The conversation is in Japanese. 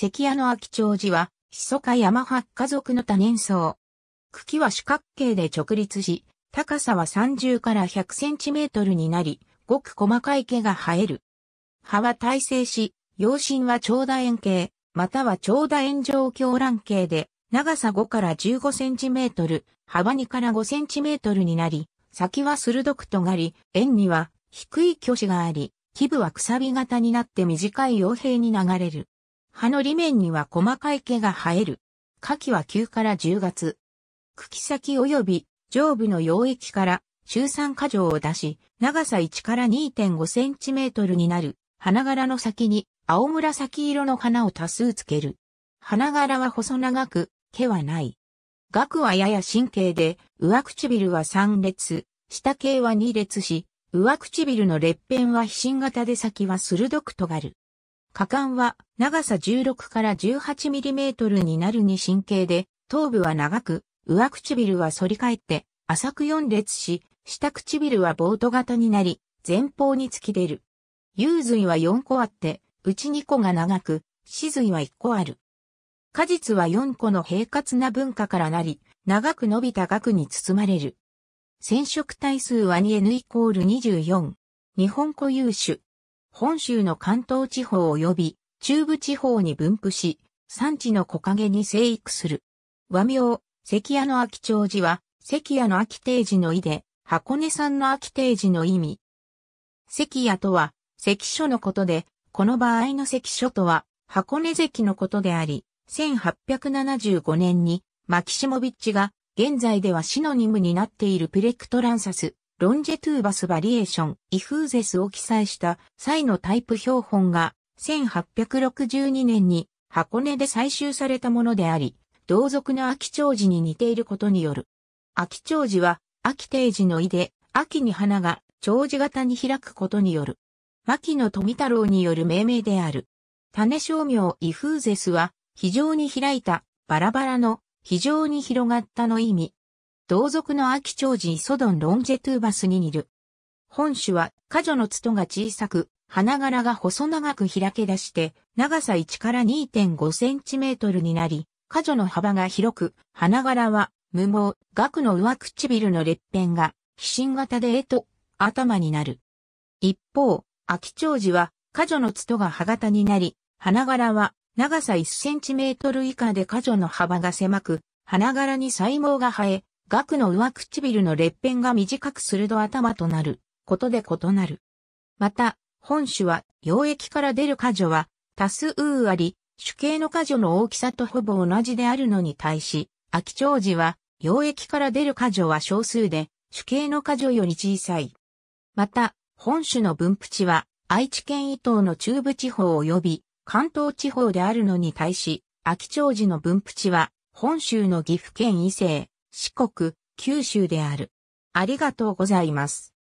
関屋の秋長寺は、ひそか山八家族の多年層。茎は四角形で直立し、高さは30から100センチメートルになり、ごく細かい毛が生える。葉は耐性し、葉身は長楕円形、または長楕円状狂乱形で、長さ5から15センチメートル、幅2から5センチメートルになり、先は鋭く尖り、円には低い巨子があり、基部はくさび型になって短い傭兵に流れる。葉の裏面には細かい毛が生える。夏季は9から10月。茎先及び上部の溶液から周酸過剰を出し、長さ1から2.5センチメートルになる花柄の先に青紫色の花を多数つける。花柄は細長く、毛はない。額はやや神経で、上唇は3列、下系は2列し、上唇の裂片は非信型で先は鋭く尖る。果敢は長さ16から18ミリメートルになるに神経で、頭部は長く、上唇は反り返って浅く4列し、下唇はボート型になり、前方に突き出る。幽髄は4個あって、うち2個が長く、歯髄は1個ある。果実は4個の平滑な文化からなり、長く伸びた額に包まれる。染色体数は 2n イコール24。日本固有種。本州の関東地方及び中部地方に分布し、産地の木陰に生育する。和名、関屋の秋長寺は、関屋の秋定寺の意で、箱根産の秋定寺の意味。関屋とは、関所のことで、この場合の関所とは、箱根関のことであり、1875年に、マキシモビッチが、現在ではシノニムになっているプレクトランサス、ロンジェトゥーバスバリエーション、イフーゼスを記載した際のタイプ標本が1862年に箱根で採集されたものであり、同族の秋長寺に似ていることによる。秋長寺は秋定寺の井で、秋に花が長寺型に開くことによる。牧野富太郎による命名である。種商名イフーゼスは非常に開いたバラバラの非常に広がったの意味、同族の秋長寺ソドンロンジェトゥーバスに似る。本種は、果女の筒が小さく、花柄が細長く開け出して、長さ1から2.5センチメートルになり、果女の幅が広く、花柄は無毛、額の上唇の裂片が、皮心型でえと頭になる。一方、秋長寺は、果女の筒が歯型になり、花柄は長さ1センチメートル以下で果女の幅が狭く、花柄に細毛が生え、額の上唇の裂片が短く鋭頭となることで異なる。また、本種は、溶液から出る果樹は、多数あり、主形の果樹の大きさとほぼ同じであるのに対し、秋長寺は、溶液から出る果樹は少数で、主形の果樹より小さい。また、本種の分布地は、愛知県伊東の中部地方及び、関東地方であるのに対し、秋長寺の分布地は、本州の岐阜県伊勢、四国、九州である。ありがとうございます。